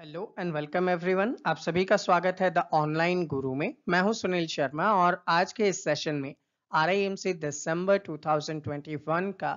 Hello and welcome everyone आप सभी का स्वागत है द ऑनलाइन गुरु में मैं हूं सुनील शर्मा और आज के इस सेशन में आर दिसंबर 2021 का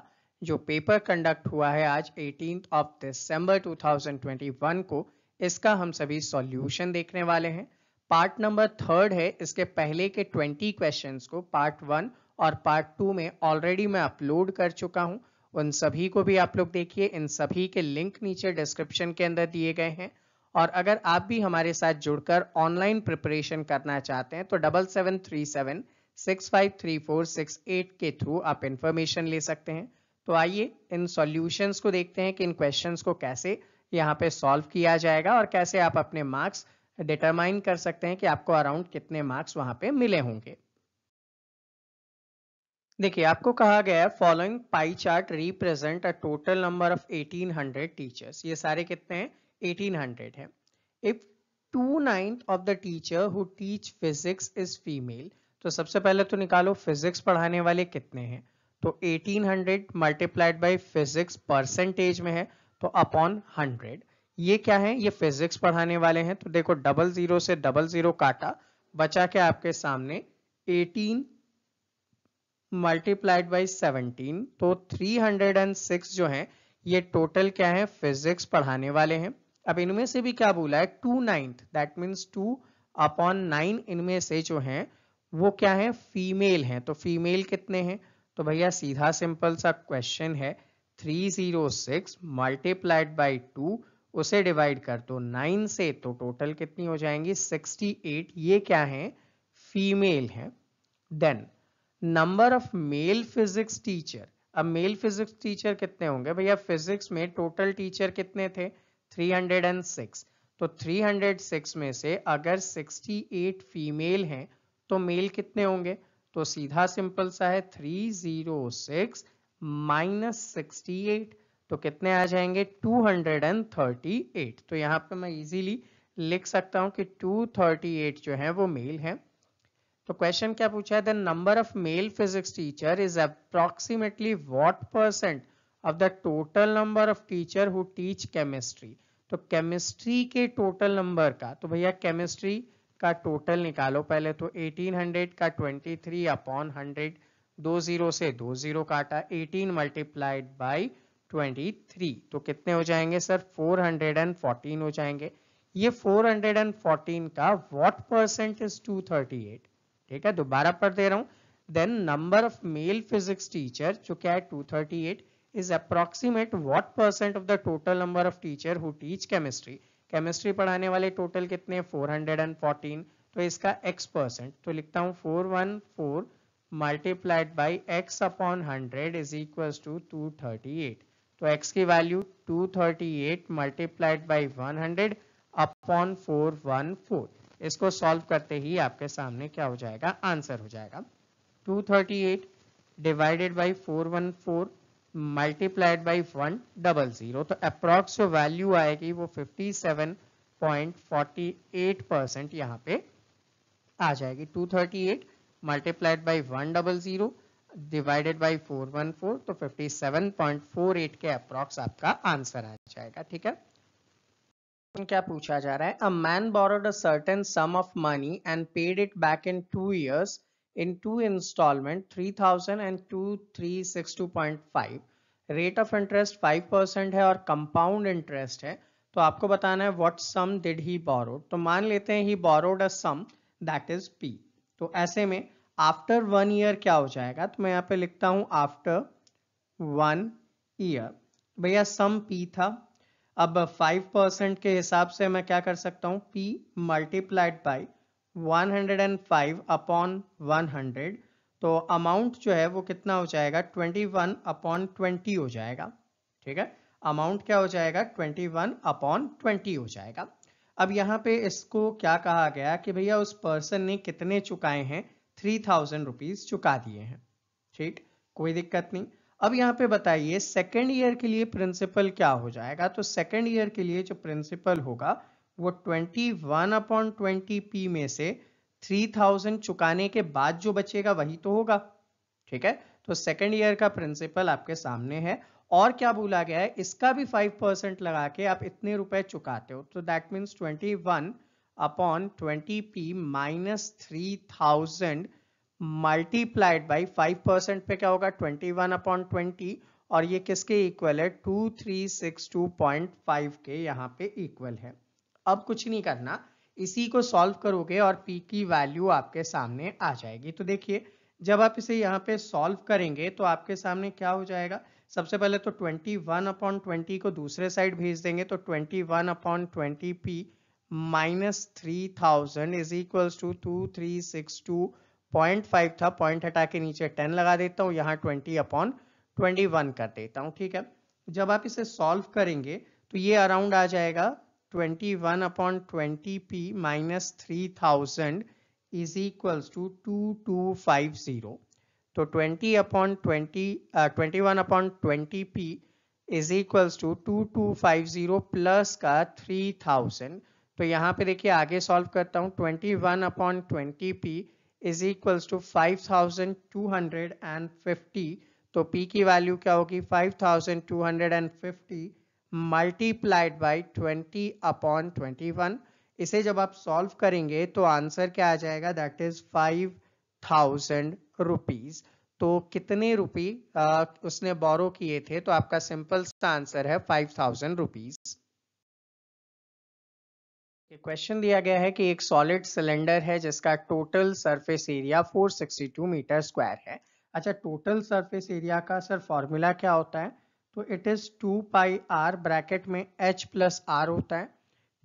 जो पेपर कंडक्ट हुआ है आज एटीन ऑफ दिसंबर 2021 को इसका हम सभी सॉल्यूशन देखने वाले हैं पार्ट नंबर थर्ड है इसके पहले के 20 क्वेश्चंस को पार्ट वन और पार्ट टू में ऑलरेडी मैं अपलोड कर चुका हूं उन सभी को भी आप लोग देखिए इन सभी के लिंक नीचे डिस्क्रिप्शन के अंदर दिए गए हैं और अगर आप भी हमारे साथ जुड़कर ऑनलाइन प्रिपरेशन करना चाहते हैं तो double seven three seven six five three four six eight के थ्रू आप इंफॉर्मेशन ले सकते हैं तो आइए इन सॉल्यूशंस को देखते हैं कि इन क्वेश्चंस को कैसे यहाँ पे सॉल्व किया जाएगा और कैसे आप अपने मार्क्स डिटरमाइन कर सकते हैं कि आपको अराउंड कितने मार्क्स वहां पे मिले होंगे देखिए आपको कहा गया है following pie chart represent a total number of 1800 teachers ये सारे कितने हैं 1800 है if two ninth of the teacher who teach physics is female तो सबसे पहले तो निकालो फिजिक्स पढ़ाने वाले कितने हैं तो 1800 hundred multiplied by physics percentage में है तो अपॉन 100 ये क्या है ये फिजिक्स पढ़ाने वाले हैं तो देखो डबल जीरो से डबल जीरो काटा बचा के आपके सामने 18 मल्टीप्लाइड बाई 17 तो 306 जो है ये टोटल क्या है फिजिक्स पढ़ाने वाले हैं अब इनमें से भी क्या बोला है two ninth that means two upon nine इनमें से जो है वो क्या है फीमेल है तो फीमेल कितने हैं तो भैया सीधा सिंपल सा क्वेश्चन है three zero six multiplied by two उसे डिवाइड कर दो नाइन से तो टोटल कितनी हो जाएंगी सिक्सटी एट ये क्या है फीमेल है then number of male physics teacher अब मेल फिजिक्स टीचर कितने होंगे भैया फिजिक्स में टोटल टीचर कितने थे 306 तो 306 में से अगर 68 फीमेल हैं तो मेल कितने होंगे तो सीधा सिंपल सा है 306 माइनस सिक्सटी तो कितने आ जाएंगे 238 तो यहाँ पे मैं इजीली लिख सकता हूँ कि 238 जो है वो मेल है तो क्वेश्चन क्या पूछा है the number of male physics teacher is approximately what percent of the total number of teacher who teach chemistry तो केमिस्ट्री के टोटल नंबर का तो भैया केमिस्ट्री का टोटल निकालो पहले तो 1800 का 23 थ्री अपॉन हंड्रेड दो जीरो से दो जीरो काटा 18 मल्टीप्लाइड बाई 23 तो कितने हो जाएंगे सर 414 हो जाएंगे ये 414 का व्हाट परसेंट इज 238 ठीक है दोबारा पढ़ दे रहा हूँ then number of male physics teacher जो क्या है 238 is approximate what percent of the total number of teacher who teach chemistry chemistry पढ़ाने वाले टोटल कितने 414 तो इसका x परसेंट तो लिखता हूँ 414 multiplied by x upon 100 is equal to 238 तो x की वैल्यू 238 मल्टीप्लाइड बाई 100 अपॉन 414 इसको सॉल्व करते ही आपके सामने क्या हो जाएगा आंसर हो जाएगा 238 divided by 414 multiplied by one double zero तो अप्रॉक्स जो वैल्यू आएगी वो 57.48 परसेंट यहाँ पे आ जाएगी 238 multiplied by one double zero divided by four one four तो 57.48 के अप्रॉक्स आपका आंसर आ जाएगा ठीक है क्या पूछा जा रहा है a man borrowed a certain sum of money and paid it back in two years in two installment 3000 and 2362.5 rate of interest 5 है और कंपाउंड इंटरेस्ट है तो आपको बताना है what some did he borrow तो मान लेते हैं he borrowed a sum that is P तो ऐसे में आफ्टर वन ईयर क्या हो जाएगा तो मैं यहाँ पे लिखता हूँ आफ्टर वन ईयर भैया सम पी था अब फाइव परसेंट के हिसाब से मैं क्या कर सकता हूँ पी मल्टीप्लाइड बाई 105 अपॉन 100 तो अमाउंट जो है वो कितना हो जाएगा 21 अपॉन 20 हो जाएगा ठीक है अमाउंट क्या हो जाएगा 21 अपॉन 20 हो जाएगा अब यहाँ पे इसको क्या कहा गया कि भैया उस पर्सन ने कितने चुकाए हैं थ्री थाउजेंड रुपीज़ चुका दिए हैं ठीक कोई दिक्कत नहीं अब यहाँ पे बताइए सेकेंड ईयर के लिए प्रिंसिपल क्या हो जाएगा तो सेकेंड ईयर के लिए जो प्रिंसिपल होगा वो twenty one upon twenty P में से थ्री थाउजेंड चुकाने के बाद जो बचेगा वही तो होगा ठीक है तो सेकेंड ईयर का प्रिंसिपल आपके सामने है और क्या बोला गया है इसका भी फाइव परसेंट लगा के आप इतने रुपए चुकाते हो तो that means twenty one upon twenty P minus three thousand multiplied by five percent पे क्या होगा ट्वेंटी वन अपॉन ट्वेंटी और ये किसके इक्वल है to three six two point five के यहाँ पे इक्वल है अब कुछ नहीं करना इसी को सॉल्व करोगे और पी की वैल्यू आपके सामने आ जाएगी तो देखिए जब आप इसे यहाँ पे सॉल्व करेंगे तो आपके सामने क्या हो जाएगा सबसे पहले तो 21 वन अपॉन ट्वेंटी को दूसरे साइड भेज देंगे तो 21 one upon twenty P minus three thousand is equal to two three six two point five था पॉइंट हटा के नीचे टेन लगा देता हूँ यहाँ ट्वेंटी अपॉन ट्वेंटी वन कर देता हूँ ठीक है जब आप इसे सॉल्व करेंगे तो ये अराउंड आ जाएगा twenty twenty one upon P minus three thousand is equal to two two five zero तो twenty upon twenty twenty one upon twenty P is equals to two two five zero plus का three thousand तो यहाँ पे देखिए आगे solve करता हूँ twenty one upon twenty P is equal to five thousand two hundred and fifty तो P की वैल्यू क्या होगी five thousand two hundred and fifty multiplied by twenty upon twenty one इसे जब आप सॉल्व करेंगे तो आंसर क्या आ जाएगा that is five thousand rupees तो कितने रुपी आ, उसने बोरो किए थे तो आपका सिंपल सा आंसर है फाइव थाउजेंड रुपीज क्वेश्चन दिया गया है कि एक सॉलिड सिलेंडर है जिसका total surface area 462 metre square है अच्छा टोटल सरफेस एरिया का सर फॉर्मूला क्या होता है तो it is two pi r bracket में h प्लस आर होता है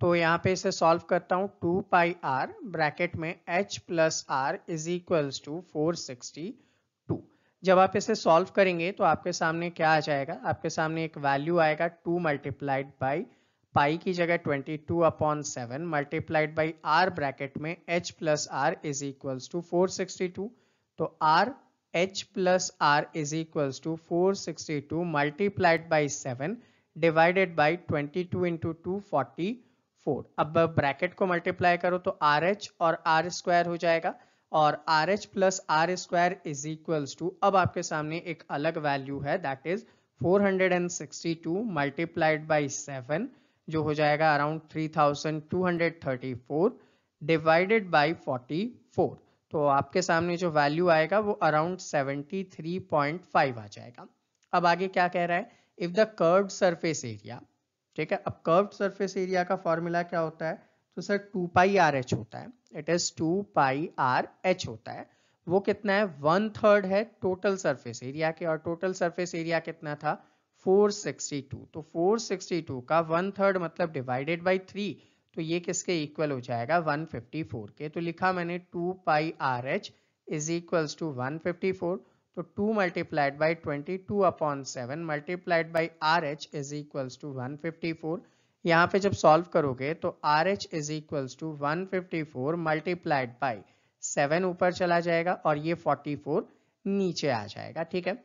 तो यहाँ पे इसे सॉल्व करता हूँ टू पाई आर ब्रैकेट में h plus r is equals to four sixty two जब आप इसे सॉल्व करेंगे तो आपके सामने क्या आ जाएगा आपके सामने एक वैल्यू आएगा टू मल्टीप्लाइड बाई पाई की जगह 22 two upon seven multiplied by r bracket में h plus r is equals to four sixty two तो r h plus r is equals to 462 multiplied by 7 divided by 22 into two अब bracket को multiply करो तो R H और R square हो जाएगा और R H plus R square is equals to अब आपके सामने एक अलग वैल्यू है that is 462 multiplied by seven जो हो जाएगा around three thousand two hundred thirty four divided by forty four तो आपके सामने जो वैल्यू आएगा वो अराउंड 73.5 आ जाएगा अब आगे क्या कह रहा है if the curve surface area ठीक है अब कर्व सरफेस एरिया का फॉर्मूला क्या होता है तो sir two pi R H होता है it is two pi R H होता है वो कितना है वन थर्ड है टोटल सरफेस एरिया के और टोटल सरफेस एरिया कितना था 462 तो 462 का वन थर्ड मतलब डिवाइडेड बाई थ्री तो ये किसके इक्वल हो जाएगा 154 के तो लिखा मैंने 2 pi R H is equals तो टू 154 तो 2 multiplied by 22 upon seven multiplied by R H is equals to 154 यहाँ पे जब सॉल्व करोगे तो R H is equals to 154 multiplied by seven ऊपर चला जाएगा और ये 44 नीचे आ जाएगा ठीक है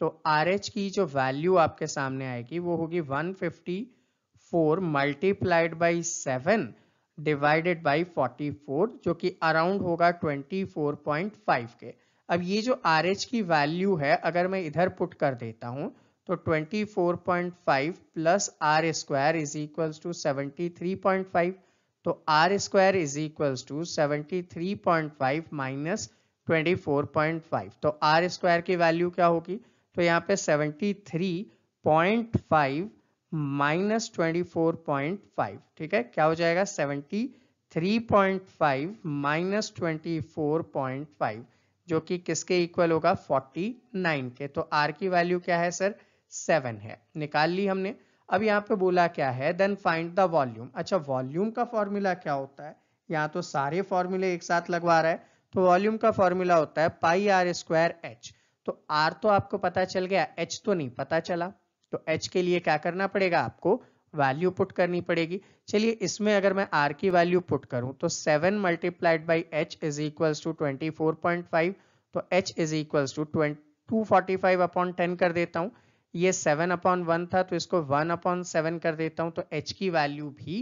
तो आर एच की जो वैल्यू आपके सामने आएगी वो होगी 154 four multiplied by seven divided by forty four जो कि अराउंड होगा ट्वेंटी फोर पॉइंट फाइव के अब ये जो आर एच की वैल्यू है अगर मैं इधर पुट कर देता हूँ तो twenty four point five plus R square is equals to seventy three point five तो R square is equals to seventy three point five minus twenty four point five तो आर स्क्वायर की value क्या होगी तो यहाँ पे seventy three point five minus twenty four point five ठीक है क्या हो जाएगा seventy three point five minus twenty four point five जो कि किसके इक्वल होगा फोर्टी नाइन के तो आर की वैल्यू क्या है सर सेवन है निकाल ली हमने अब यहाँ पे बोला क्या है देन फाइंड द वॉल्यूम अच्छा वॉल्यूम का फॉर्मूला क्या होता है यहाँ तो सारे फॉर्मूले एक साथ लगवा रहा है तो वॉल्यूम का फॉर्मूला होता है पाई आर स्क्वायर एच तो आर तो आपको पता चल गया एच तो नहीं पता चला तो एच के लिए क्या करना पड़ेगा आपको वैल्यू पुट करनी पड़ेगी चलिए इसमें अगर मैं आर की वैल्यू पुट करूं तो seven multiplied by H is equal to twenty four point five तो H is equal to two forty five upon ten कर देता हूं ये सेवन अपॉन वन था तो इसको वन अपॉन सेवन कर देता हूं तो एच की वैल्यू भी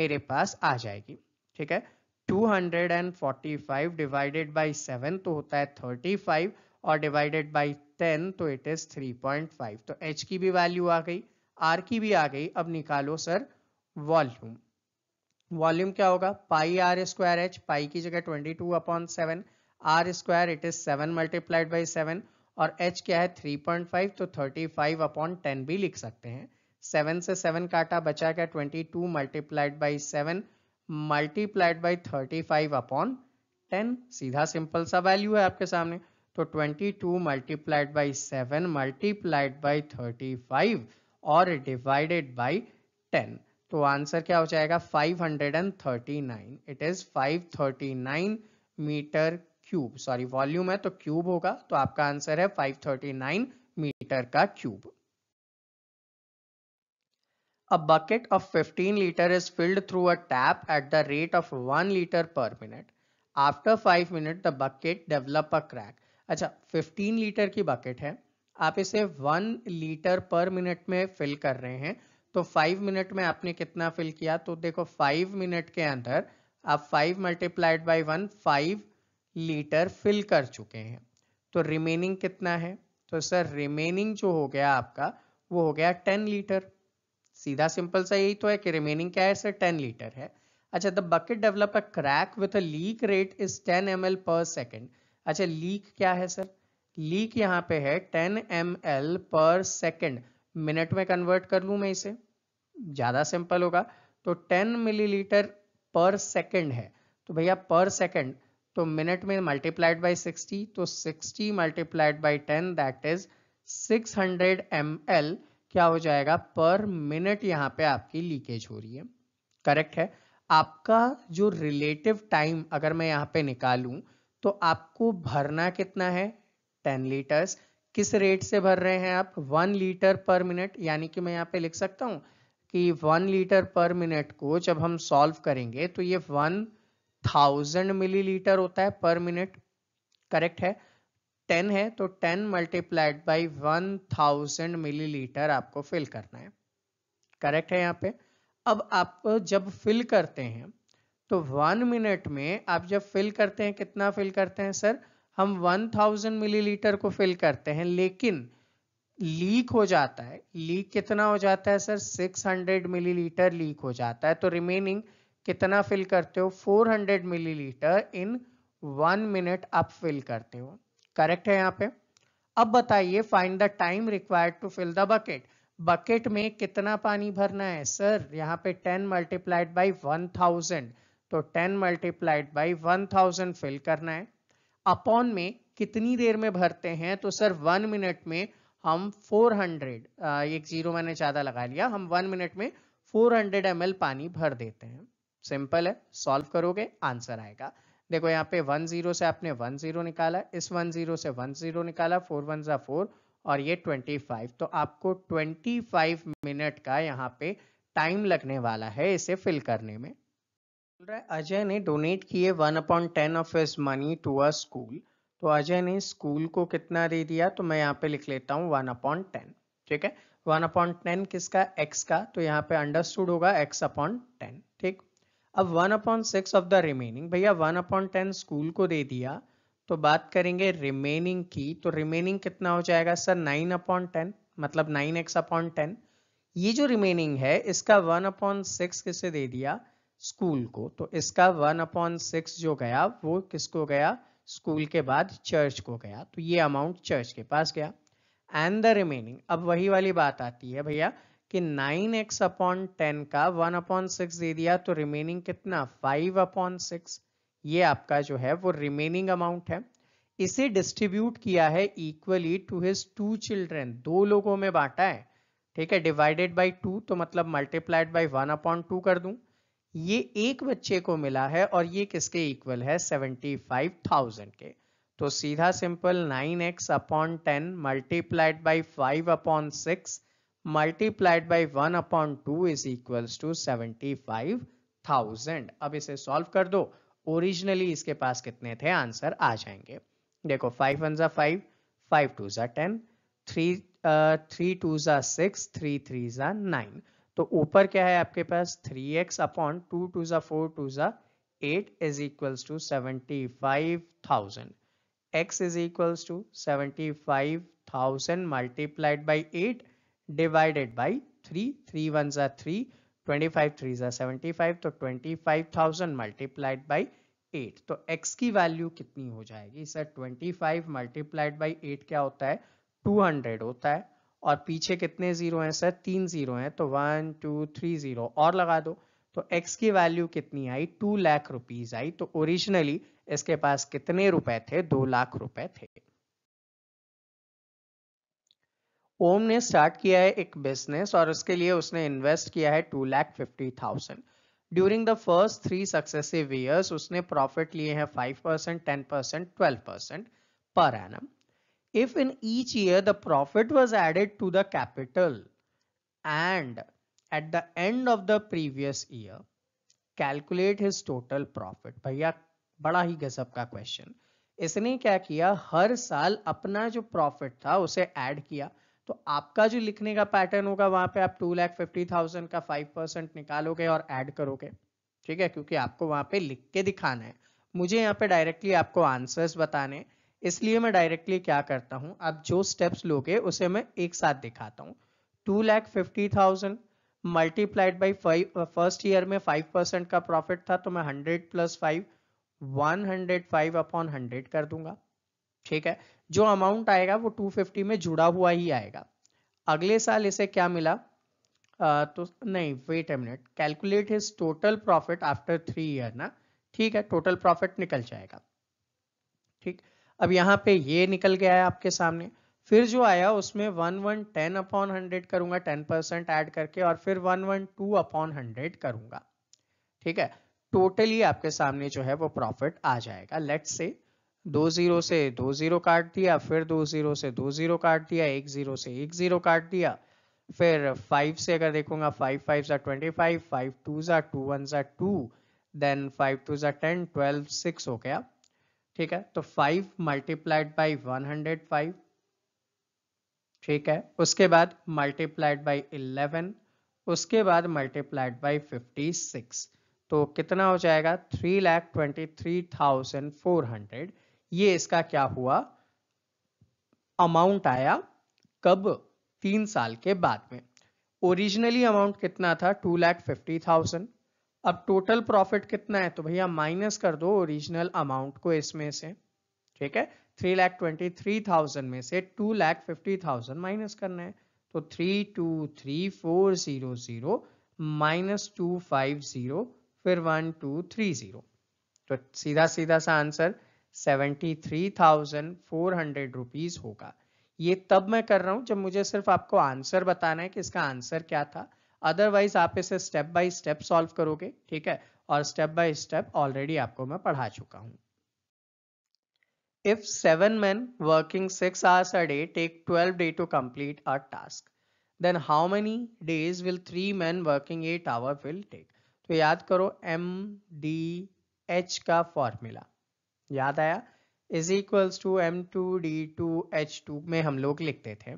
मेरे पास आ जाएगी ठीक है 245 डिवाइडेड बाय 7 तो होता है 35 और डिवाइडेड बाय 10 तो इट इज 3.5 तो h की भी वैल्यू आ गई r की भी आ गई अब निकालो सर वॉल्यूम वॉल्यूम क्या होगा pi R square H pi की जगह 22 two upon seven R square it is 7 multiplied by seven और h क्या है 3.5 तो 35 फाइव अपॉन टेन भी लिख सकते हैं 7 से 7 काटा बचा क्या twenty two multiplied by seven multiplied by thirty five upon ten सीधा सिंपल सा वैल्यू है आपके सामने तो 22 मल्टीप्लाइड बाय 7 मल्टीप्लाइड बाय 35 और डिवाइडेड बाय 10 तो आंसर क्या हो जाएगा 539 it is 539 metre cube sorry volume है तो क्यूब होगा तो आपका आंसर है 539 मीटर का cube A bucket of 15 liter is filled through a tap at the rate of 1 liter per minute. After 5 minutes, the bucket develops a crack. अच्छा 15 litre की bucket है आप इसे 1 लीटर पर मिनट में फिल कर रहे हैं तो 5 मिनट में आपने कितना फिल किया तो देखो 5 मिनट के अंदर आप 5 multiplied by one five litre fill कर चुके हैं तो रिमेनिंग कितना है तो सर रिमेनिंग जो हो गया आपका वो हो गया 10 लीटर सीधा सिंपल सा यही तो है कि रिमेनिंग क्या है सर 10 लीटर है अच्छा the bucket develop a crack with a leak rate is 10 M L per second अच्छा लीक क्या है सर लीक यहाँ पे है 10 M L per second minute में कन्वर्ट कर लू मैं इसे ज़्यादा सिंपल होगा तो 10 मिलीलीटर पर सेकेंड है तो भैया पर सेकेंड तो मिनट में मल्टीप्लाइड बाई 60 तो 60 multiplied by 10 that is 600 hundred क्या हो जाएगा पर मिनट यहाँ पे आपकी लीकेज हो रही है करेक्ट है आपका जो रिलेटिव टाइम अगर मैं यहाँ पे निकालू तो आपको भरना कितना है 10 लीटर्स किस रेट से भर रहे हैं आप 1 लीटर पर मिनट यानी कि मैं यहाँ पे लिख सकता हूँ कि 1 लीटर पर मिनट को जब हम सॉल्व करेंगे तो ये 1000 मिलीलीटर होता है पर मिनट करेक्ट है 10 है तो 10 मल्टीप्लाइड बाई 1000 मिलीलीटर आपको फिल करना है करेक्ट है यहाँ पे अब आप जब फिल करते हैं तो वन मिनट में आप जब फिल करते हैं कितना फिल करते हैं सर हम 1000 मिलीलीटर को फिल करते हैं लेकिन लीक हो जाता है लीक कितना हो जाता है सर 600 मिलीलीटर लीक हो जाता है तो रिमेनिंग कितना फिल करते हो 400 मिलीलीटर इन वन मिनट आप फिल करते हो करेक्ट है यहाँ पे अब बताइए find the time required to fill the bucket bucket में कितना पानी भरना है सर यहाँ पे 10 मल्टीप्लाइड बाई थाउजेंड तो 10 मल्टीप्लाइड बाई 1000 फिल करना है अपॉन में कितनी देर में भरते हैं तो सर वन मिनट में हम 400 एक जीरो मैंने ज़्यादा लगा लिया हम वन मिनट में 400 हंड्रेड पानी भर देते हैं सिंपल है सॉल्व करोगे आंसर आएगा देखो यहाँ पे वन जीरो से आपने वन जीरो निकाला इस वन जीरो से वन जीरो निकाला फोर वन ज़ा फोर और ये ट्वेंटी फाइव तो आपको ट्वेंटी फाइव मिनट का यहाँ पे टाइम लगने वाला है इसे फिल करने में अजय ने डोनेट किए one upon ten of his money to a school तो अजय ने स्कूल को कितना दे दिया तो मैं यहाँ पे लिख लेता हूँ वन अपॉइंट टेन ठीक है वन अपॉइंट टेन किसका एक्स का तो यहाँ पे अंडरस्टूड होगा एक्स अपॉइंट टेन ठीक अब one upon six of the remaining भैया वन अपॉइंट टेन स्कूल को दे दिया तो बात करेंगे रिमेनिंग की तो रिमेनिंग कितना हो जाएगा सर नाइन अपॉइंट टेन मतलब नाइन एक्स अपॉइंट टेन ये जो रिमेनिंग है इसका वन अपॉइंट सिक्स किसे दे दिया स्कूल को तो इसका वन अपॉन सिक्स जो गया वो किसको गया स्कूल के बाद चर्च को गया तो ये अमाउंट चर्च के पास गया एंड द रिमेनिंग अब वही वाली बात आती है भैया कि नाइन एक्स अपॉन टेन का वन अपॉन सिक्स दे दिया तो रिमेनिंग कितना फाइव अपॉन सिक्स ये आपका जो है वो रिमेनिंग अमाउंट है इसे डिस्ट्रीब्यूट किया है equally to his two children दो लोगों में बांटा है ठीक है डिवाइडेड बाई टू तो मतलब multiplied by one upon two कर दूं ये एक बच्चे को मिला है और ये किसके इक्वल है 75,000 के तो सीधा simple 9x X upon ten multiplied by five upon six multiplied by one upon two is equal to seventy five thousand अब इसे सॉल्व कर दो ओरिजिनली इसके पास कितने थे आंसर आ जाएंगे देखो फाइव वन ज़ा फाइव फाइव टू ज़ा टेन थ्री थ्री टू ज़ा सिक्स थ्री थ्री ज़ा नाइन तो ऊपर क्या है आपके पास three X upon two two ज़ा फोर टू ज़ा eight is equals to seventy five thousand X is equals to seventy five thousand multiplied by eight divided by three three one ज़ा थ्री ट्वेंटी फाइव थ्री ज़ा seventy five तो twenty five thousand multiplied by eight तो x की value कितनी हो जाएगी sir twenty five multiplied by eight क्या होता है टू हंड्रेड होता है और पीछे कितने जीरो हैं सर तीन जीरो हैं तो वन टू थ्री जीरो और लगा दो तो x की वैल्यू कितनी आई टू लाख रुपीज आई तो ओरिजिनली इसके पास कितने रुपए थे दो लाख रुपए थे ओम ने स्टार्ट किया है एक बिजनेस और उसके लिए उसने इन्वेस्ट किया है two lakh fifty thousand during the first three successive years उसने प्रॉफिट लिए हैं five percent ten percent twelve percent per annum if in each year the profit was added to the capital and at the end of the previous year calculate his total profit भैया बड़ा ही गजब का question इसने क्या किया हर साल अपना जो प्रॉफिट था उसे ऐड किया तो आपका जो लिखने का पैटर्न होगा वहां पे आप टू लैख फिफ्टी थाउजेंड का फाइव परसेंट निकालोगे और ऐड करोगे ठीक है क्योंकि आपको वहां पे लिख के दिखाना है मुझे यहाँ पे डायरेक्टली आपको आंसर्स बताने इसलिए मैं डायरेक्टली क्या करता हूँ अब जो स्टेप्स लोगे उसे मैं एक साथ दिखाता हूँ two lakh fifty thousand multiplied by five first year में फाइव परसेंट का प्रॉफिट था तो मैं hundred plus five one hundred five upon hundred कर दूंगा ठीक है जो अमाउंट आएगा वो टू फिफ्टी में जुड़ा हुआ ही आएगा अगले साल इसे क्या मिला आ, uh, तो नहीं wait a minute calculate his total profit after three year ना ठीक है टोटल प्रॉफिट निकल जाएगा ठीक है अब यहाँ पे ये निकल के आया आपके सामने फिर जो आया उसमें one one ten upon hundred करूंगा टेन परसेंट एड करके और फिर one one two upon hundred करूंगा ठीक है टोटली आपके सामने जो है वो प्रॉफिट आ जाएगा लेट से दो जीरो से दो जीरो काट दिया फिर दो जीरो से दो जीरो काट दिया एक जीरो से एक जीरो काट दिया फिर फाइव से अगर देखूंगा फाइव फाइव जार ट्वेंटी फाइव फाइव टू जार टू वन जार टू देन फाइव टू जा टेन ट्वेल्व सिक्स हो गया ठीक है तो five multiplied by one hundred five ठीक है उसके बाद मल्टीप्लाइड बाई इलेवन उसके बाद मल्टीप्लाइड बाई फिफ्टी सिक्स तो कितना हो जाएगा three lakh twenty three thousand four hundred ये इसका क्या हुआ अमाउंट आया कब तीन साल के बाद में ओरिजिनली अमाउंट कितना था टू लैख फिफ्टी थाउजेंड अब टोटल प्रॉफिट कितना है तो भैया माइनस कर दो ओरिजिनल अमाउंट को इसमें से ठीक है three lakh twenty three thousand में से two lakh fifty thousand minus करना है तो three two three four zero zero minus two five zero फिर वन टू थ्री जीरो तो सीधा सीधा सा answer seventy three thousand four hundred rupees होगा ये तब मैं कर रहा हूं जब मुझे सिर्फ आपको आंसर बताना है कि इसका आंसर क्या था अदरवाइज आप इसे स्टेप बाय स्टेप सॉल्व करोगे ठीक है और स्टेप बाय स्टेप ऑलरेडी आपको मैं पढ़ा चुका हूं if seven man working six hours a day take twelve day to complete a task then how many days will three man working eight hour will take तो याद करो M D H का formula याद आया is equals to M two D two H two में हम लोग लिखते थे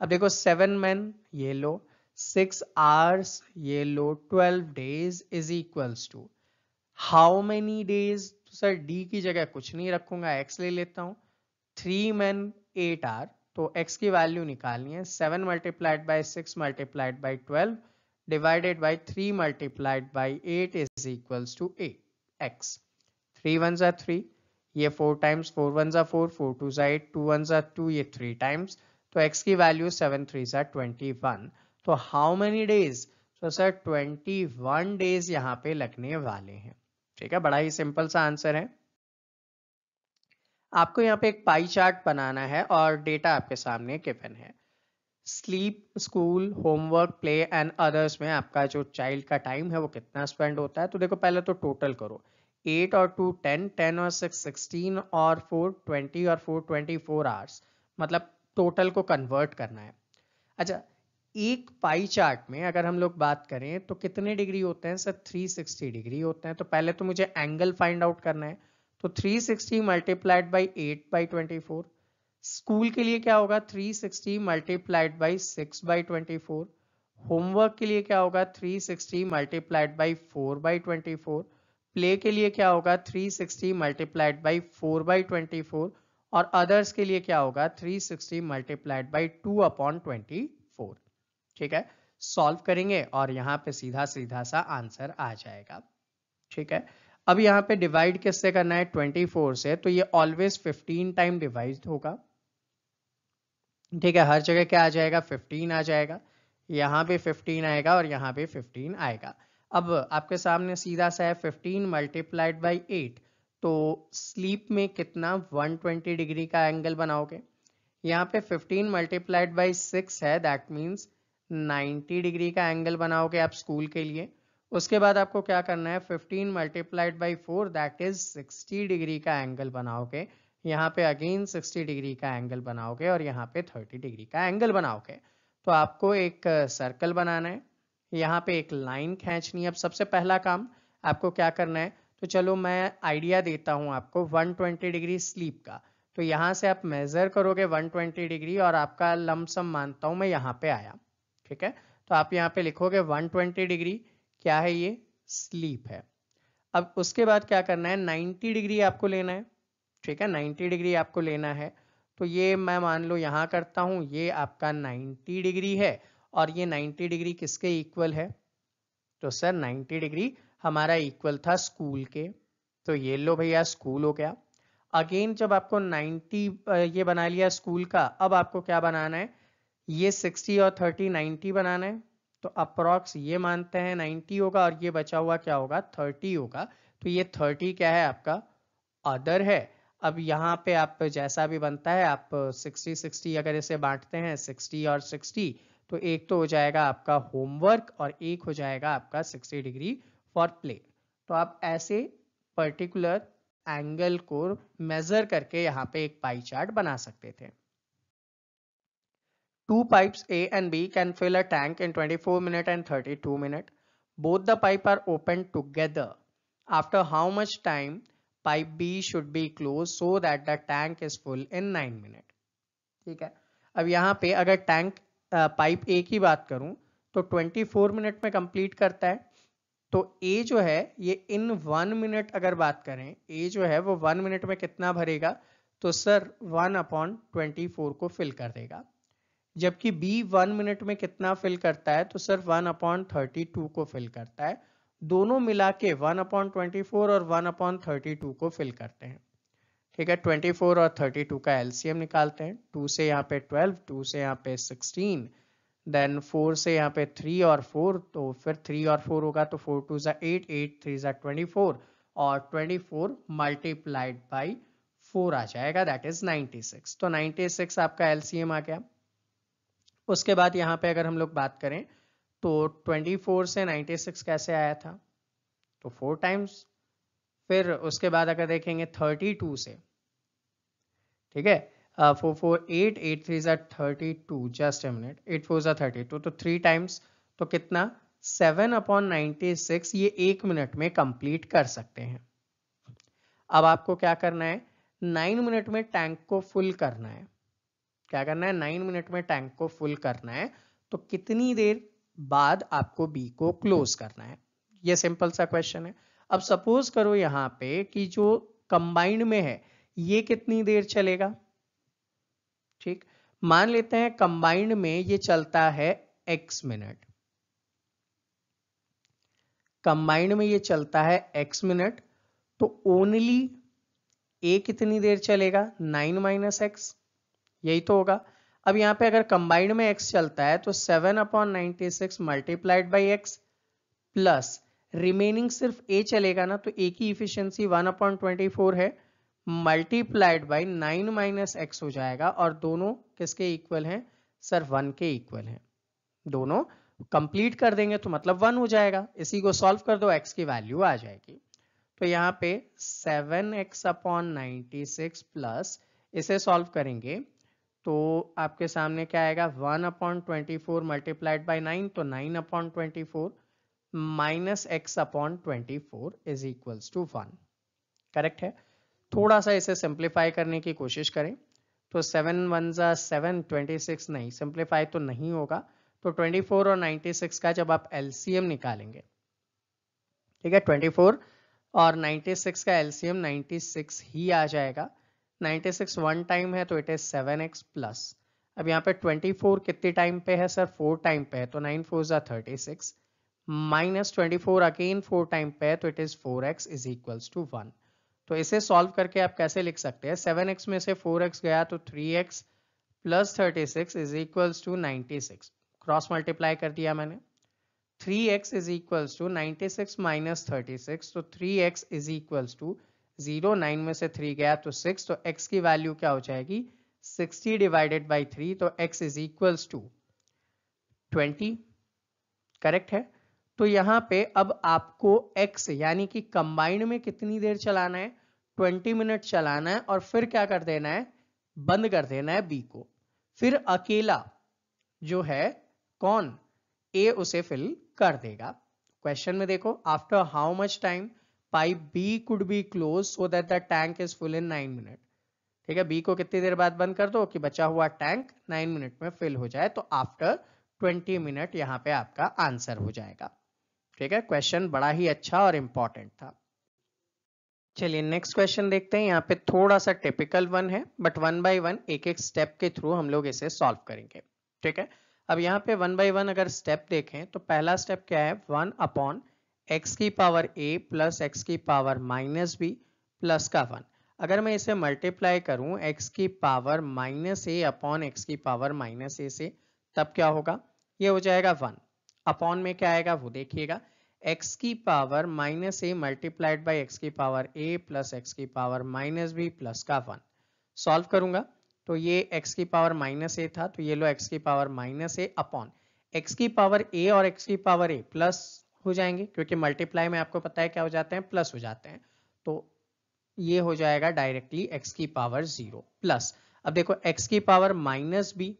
अब देखो सेवन मैन ये लो 6 hours yellow 12 days is equals to how many days तो सर डी की जगह कुछ नहीं रखूंगा एक्स ले लेता हूँ थ्री मैन एट आर तो एक्स की वैल्यू निकालनी है seven multiplied by six multiplied by twelve divided by three multiplied by eight is equals to eight X three one ज़ा थ्री ये फोर टाइम्स फोर वन ज़ा four four two ज़ा eight two one ज़ा two ये three times तो x की value seven three ज़ा twenty one तो हाउ मेनी डेज तो सर 21 डेज यहाँ पे लगने वाले हैं ठीक है बड़ा ही सिंपल सा आंसर है आपको यहाँ पे एक पाई चार्ट बनाना है और डेटा आपके सामने गिवन है sleep school homework play and others में आपका जो चाइल्ड का टाइम है वो कितना स्पेंड होता है तो देखो पहले तो टोटल करो एट और टू टेन टेन और सिक्स सिक्सटीन और फोर ट्वेंटी और फोर ट्वेंटी फोर आवर्स मतलब टोटल को कन्वर्ट करना है अच्छा एक पाई चार्ट में अगर हम लोग बात करें तो कितने डिग्री होते हैं सर 360 डिग्री होते हैं तो पहले तो मुझे एंगल फाइंड आउट करना है तो 360 sixty multiplied by eight by twenty school के लिए क्या होगा 360 sixty multiplied by six by twenty homework के लिए क्या होगा 360 sixty multiplied by four by twenty play के लिए क्या होगा 360 sixty multiplied by four by twenty और अदर्स के लिए क्या होगा 360 sixty multiplied by two upon twenty four ठीक है सॉल्व करेंगे और यहाँ पे सीधा सीधा सा आंसर आ जाएगा ठीक है अब यहाँ पे डिवाइड किससे करना है 24 से तो ये ऑलवेज 15 टाइम डिवाइड होगा ठीक है हर जगह क्या आ जाएगा 15 आ जाएगा यहाँ पे 15 आएगा और यहाँ पे 15 आएगा अब आपके सामने सीधा सा है 15 मल्टीप्लाइड बाई एट तो स्लीप में कितना 120 डिग्री का एंगल बनाओगे यहाँ पे 15 मल्टीप्लाइड बाई सिक्स है दैट मीन्स 90 डिग्री का एंगल बनाओगे आप स्कूल के लिए उसके बाद आपको क्या करना है 15 multiplied by four that is 60 degree का एंगल बनाओगे यहाँ पे अगेन 60 डिग्री का एंगल बनाओगे और यहाँ पे 30 डिग्री का एंगल बनाओगे तो आपको एक सर्कल बनाना है यहाँ पे एक लाइन खींचनी है अब सबसे पहला काम आपको क्या करना है तो चलो मैं आइडिया देता हूँ आपको 120 डिग्री स्लीप का तो यहाँ से आप मेजर करोगे 120 डिग्री और आपका लमसम मानता हूँ मैं यहाँ पे आया ठीक है तो आप यहाँ पे लिखोगे 120 डिग्री क्या है ये स्लीप है अब उसके बाद क्या करना है 90 डिग्री आपको लेना है ठीक है 90 डिग्री आपको लेना है तो ये मैं मान लो यहाँ करता हूँ ये आपका 90 डिग्री है और ये 90 डिग्री किसके इक्वल है तो सर 90 डिग्री हमारा इक्वल था स्कूल के तो ये लो भैया स्कूल हो गया अगेन जब आपको नाइन्टी ये बना लिया स्कूल का अब आपको क्या बनाना है ये 60 और 30 90 बनाना है तो अप्रॉक्स ये मानते हैं 90 होगा और ये बचा हुआ क्या होगा 30 होगा तो ये 30 क्या है आपका अदर है अब यहाँ पे आप जैसा भी बनता है आप 60 60 अगर इसे बांटते हैं 60 और 60 तो एक तो हो जाएगा आपका होमवर्क और एक हो जाएगा आपका 60 डिग्री फॉर प्ले तो आप ऐसे पर्टिकुलर एंगल को मेजर करके यहाँ पे एक पाई चार्ट बना सकते थे Two pipes A and B can fill a tank in 24 minute and 32 minute Both the pipe are opened together. After how much time pipe B should be closed so that the tank is full in 9 minute theek hai ab yahan pe agar tank uh, pipe a ki baat karu to 24 minute mein complete karta hai तो ए जो है ये इन one minute अगर बात करें ए जो है वो वन मिनट में कितना भरेगा तो sir one upon twenty four को फिल कर देगा जबकि बी वन मिनट में कितना फिल करता है तो सिर्फ वन अपॉइंट थर्टी टू को फिल करता है दोनों मिला के वन अपॉइंट ट्वेंटी फोर और वन अपॉइंट थर्टी टू को फिल करते हैं ठीक है ट्वेंटी फोर और थर्टी टू का एलसीएम निकालते हैं टू से यहाँ पे ट्वेल्व टू से यहाँ पे सिक्सटीन देन फोर से यहाँ पे थ्री और फोर तो फिर थ्री और फोर होगा तो फोर टू ज़ा एट एट थ्री ज़ा ट्वेंटी फोर और twenty four multiplied by four आ जाएगा दैट इज नाइन्टी सिक्स तो नाइन्टी सिक्स आपका एलसीएम आ गया उसके बाद यहाँ पे अगर हम लोग बात करें तो 24 से 96 कैसे आया था तो फोर टाइम्स फिर उसके बाद अगर देखेंगे 32 से ठीक है four four eight eight three thirty two just a minute eight four ज़ा थर्टी टू तो थ्री टाइम्स तो कितना सेवन अपॉन नाइन्टी सिक्स ये एक मिनट में कंप्लीट कर सकते हैं अब आपको क्या करना है नाइन मिनट में टैंक को फुल करना है क्या करना है नाइन मिनट में टैंक को फुल करना है तो कितनी देर बाद आपको बी को क्लोज करना है ये सिंपल सा क्वेश्चन है अब सपोज करो यहाँ पे कि जो कंबाइंड में है ये कितनी देर चलेगा ठीक मान लेते हैं कंबाइंड में ये चलता है एक्स मिनट कंबाइंड में ये चलता है एक्स मिनट तो ओनली ए कितनी देर चलेगा नाइन माइनस एक्स यही तो होगा अब यहाँ पे अगर कंबाइंड में x चलता है तो 7 upon ninety six multiplied by x plus remaining सिर्फ a चलेगा ना तो a की इफिशियंसी 1 अपॉन ट्वेंटी है मल्टीप्लाइड बाई 9 माइनस एक्स हो जाएगा और दोनों किसके इक्वल हैं सिर्फ वन के इक्वल हैं दोनों कंप्लीट कर देंगे तो मतलब वन हो जाएगा इसी को सॉल्व कर दो एक्स की वैल्यू आ जाएगी तो यहाँ पे seven x upon ninety six plus इसे सॉल्व करेंगे तो आपके सामने क्या आएगा one upon twenty four multiplied by nine तो nine upon twenty four minus x upon twenty four is equals to one correct है थोड़ा सा इसे सिंप्लीफाई करने की कोशिश करें तो सेवन वन ज़ा सेवन ट्वेंटी सिक्स नहीं सिंप्लीफाई तो नहीं होगा तो ट्वेंटी फोर और नाइन्टी सिक्स का जब आप एल सी एम निकालेंगे ठीक है ट्वेंटी फोर और नाइन्टी सिक्स का L C M ninety six ही आ जाएगा 96 टाइम है तो it is seven x plus अब यहाँ पे 24 फोर कितनी टाइम पे है सर फोर टाइम पे है तो नाइन फोर ज़ा thirty six minus twenty four again four time पे है तो it is four x is equals to one तो इसे सॉल्व करके आप कैसे लिख सकते हैं सेवन एक्स में से फोर एक्स गया तो three x plus thirty six is equals to ninety six cross multiply कर दिया मैंने three x is equals to ninety six minus thirty six तो three x is equals to zero nine में से three गया तो सिक्स तो x की वैल्यू क्या हो जाएगी सिक्सटी डिवाइडेड बाई थ्री तो x is equals to twenty correct है तो यहाँ पे अब आपको x यानी कि कंबाइंड में कितनी देर चलाना है 20 मिनट चलाना है और फिर क्या कर देना है बंद कर देना है b को फिर अकेला जो है कौन a उसे फिल कर देगा क्वेश्चन में देखो after how much time pipe B could be close so that the tank is full in nine minute ठीक है बी को कितनी देर बाद बंद कर दो कि बचा हुआ टैंक नाइन मिनट में फिल हो जाए तो आफ्टर ट्वेंटी मिनट यहाँ पे आपका आंसर हो जाएगा ठीक है क्वेश्चन बड़ा ही अच्छा और इम्पोर्टेंट था चलिए नेक्स्ट क्वेश्चन देखते हैं यहाँ पे थोड़ा सा टिपिकल वन है बट वन बाई वन एक एक स्टेप के थ्रू हम लोग इसे सॉल्व करेंगे ठीक है अब यहाँ पे वन बाई वन अगर स्टेप देखें तो पहला स्टेप क्या है वन अपॉन एक्स की पावर ए प्लस एक्स की पावर माइनस बी प्लस का वन अगर मैं इसे मल्टीप्लाई करूं एक्स की power minus a upon x की पावर माइनस ए से तब क्या होगा ये हो जाएगा वन अपॉन में क्या आएगा वो देखिएगा एक्स की power minus a multiplied by x की पावर ए प्लस एक्स की पावर माइनस बी प्लस का वन सॉल्व करूंगा तो ये एक्स की पावर माइनस ए था तो ये लो एक्स की power minus a upon x की पावर ए और एक्स की पावर ए प्लस हो जाएंगे क्योंकि मल्टीप्लाई में आपको पता है क्या हो जाते हैं प्लस हो जाते हैं तो ये हो जाएगा डायरेक्टली एक्स की पावर जीरो प्लस अब देखो एक्स की पावर माइनस बी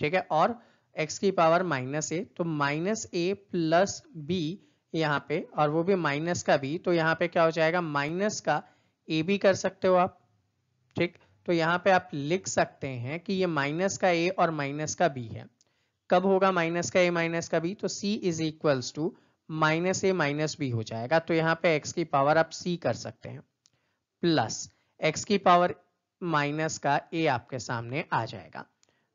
ठीक है और x की पावर माइनस ए तो माइनस ए प्लस बी यहाँ पे और वो भी माइनस का बी तो यहाँ पे क्या हो जाएगा माइनस का ए बी कर सकते हो आप ठीक तो यहाँ पे आप लिख सकते हैं कि ये माइनस का ए और माइनस का बी है कब होगा माइनस का ए माइनस का बी तो c is equals to minus a minus b हो जाएगा तो यहाँ पे एक्स की पावर आप सी कर सकते हैं प्लस एक्स की पावर माइनस का ए आपके सामने आ जाएगा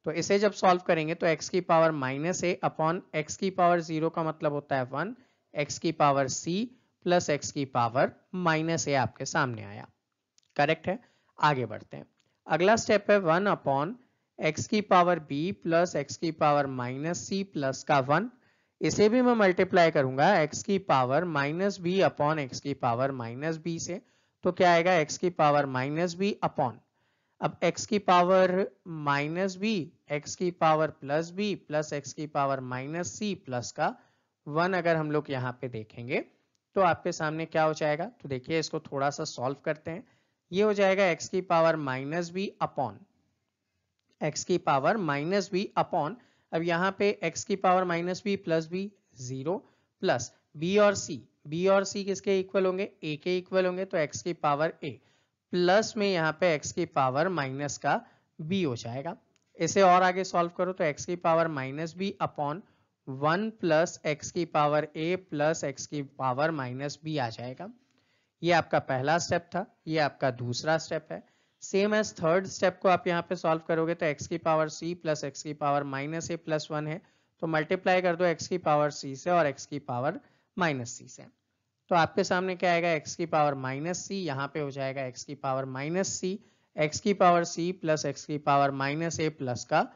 तो इसे जब सॉल्व करेंगे तो एक्स की power minus a upon x की पावर जीरो का मतलब होता है वन एक्स की पावर सी प्लस एक्स की पावर माइनस ए आपके सामने आया करेक्ट है आगे बढ़ते हैं अगला स्टेप है वन अपॉन एक्स की पावर बी प्लस एक्स की पावर माइनस सी प्लस का वन इसे भी मैं मल्टीप्लाई करूंगा x की power minus B upon x की पावर माइनस बी से तो क्या आएगा x की पावर माइनस बी अपॉन अब x की पावर माइनस बी एक्स की power plus b plus x की पावर माइनस सी प्लस का वन अगर हम लोग यहाँ पे देखेंगे तो आपके सामने क्या हो जाएगा तो देखिए इसको थोड़ा सा सॉल्व करते हैं ये हो जाएगा x की power minus B upon x की पावर माइनस बी अपॉन अब यहाँ पे x की power minus B plus B zero plus B और सी बी और सी किसके इक्वल होंगे a के इक्वल होंगे तो x की पावर a प्लस में यहाँ पे x की पावर माइनस का b हो जाएगा इसे और आगे सॉल्व करो तो x की power minus B upon one plus x की पावर a प्लस एक्स की पावर माइनस बी आ जाएगा ये आपका पहला स्टेप था ये आपका दूसरा स्टेप है सेम एज थर्ड स्टेप को आप यहाँ पे सॉल्व करोगे तो एक्स की पावर सी प्लस एक्स की power minus a plus one है तो मल्टीप्लाई कर दो एक्स की पावर सी से और एक्स की पावर माइनस सी से तो आपके सामने क्या आएगा एक्स की पावर माइनस सी यहाँ पे हो जाएगा एक्स की पावर माइनस सी एक्स की पावर सी प्लस एक्स की पावर माइनस ए प्लस का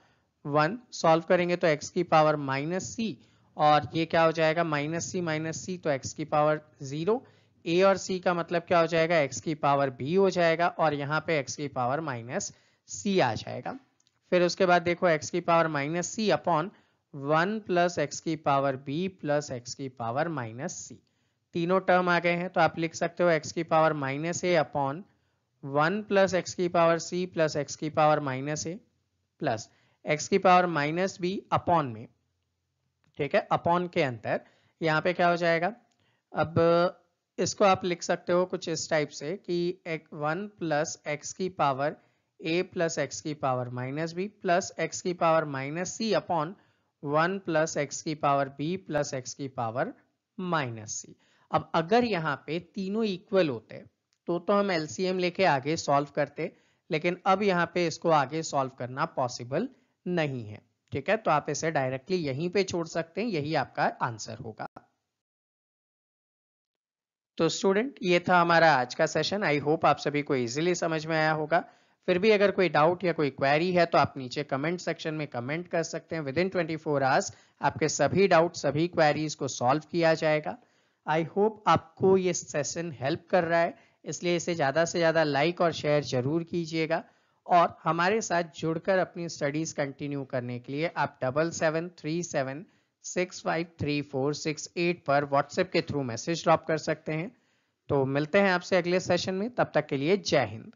वन सॉल्व करेंगे तो एक्स की पावर माइनस सी और ये क्या हो जाएगा माइनस सी माइनस सी तो एक्स की पावर जीरो ए और सी का मतलब क्या हो जाएगा एक्स की पावर बी हो जाएगा और यहाँ पे एक्स की पावर माइनस सी आ जाएगा फिर उसके बाद देखो एक्स की power minus c upon one plus x की पावर बी प्लस एक्स की पावर माइनस सी तीनों टर्म आ गए हैं तो आप लिख सकते हो एक्स की power minus a upon one plus x की पावर सी प्लस एक्स की power minus a plus x की पावर माइनस बी अपॉन में ठीक है अपॉन के अंतर यहाँ पे क्या हो जाएगा अब इसको आप लिख सकते हो कुछ इस टाइप से कि एक वन प्लस एक्स की पावर ए प्लस एक्स की power minus B plus x की power minus c upon one plus x की पावर बी प्लस एक्स की पावर माइनस सी अब अगर यहाँ पे तीनों इक्वल होते तो तो हम एलसीएम लेके आगे सॉल्व करते लेकिन अब यहाँ पे इसको आगे सॉल्व करना पॉसिबल नहीं है ठीक है तो आप इसे डायरेक्टली यहीं पे छोड़ सकते हैं यही आपका आंसर होगा तो स्टूडेंट ये था हमारा आज का सेशन आई होप आप सभी को इजीली समझ में आया होगा फिर भी अगर कोई डाउट या कोई क्वेरी है तो आप नीचे कमेंट सेक्शन में कमेंट कर सकते हैं within twenty four hours आपके सभी डाउट सभी क्वेरीज को सॉल्व किया जाएगा आई होप आपको ये सेशन हेल्प कर रहा है इसलिए इसे ज़्यादा से ज़्यादा लाइक और शेयर जरूर कीजिएगा और हमारे साथ जुड़कर अपनी स्टडीज़ कंटिन्यू करने के लिए आप डबल सेवन थ्री सेवन 653468 पर व्हाट्सएप के थ्रू मैसेज ड्रॉप कर सकते हैं तो मिलते हैं आपसे अगले सेशन में तब तक के लिए जय हिंद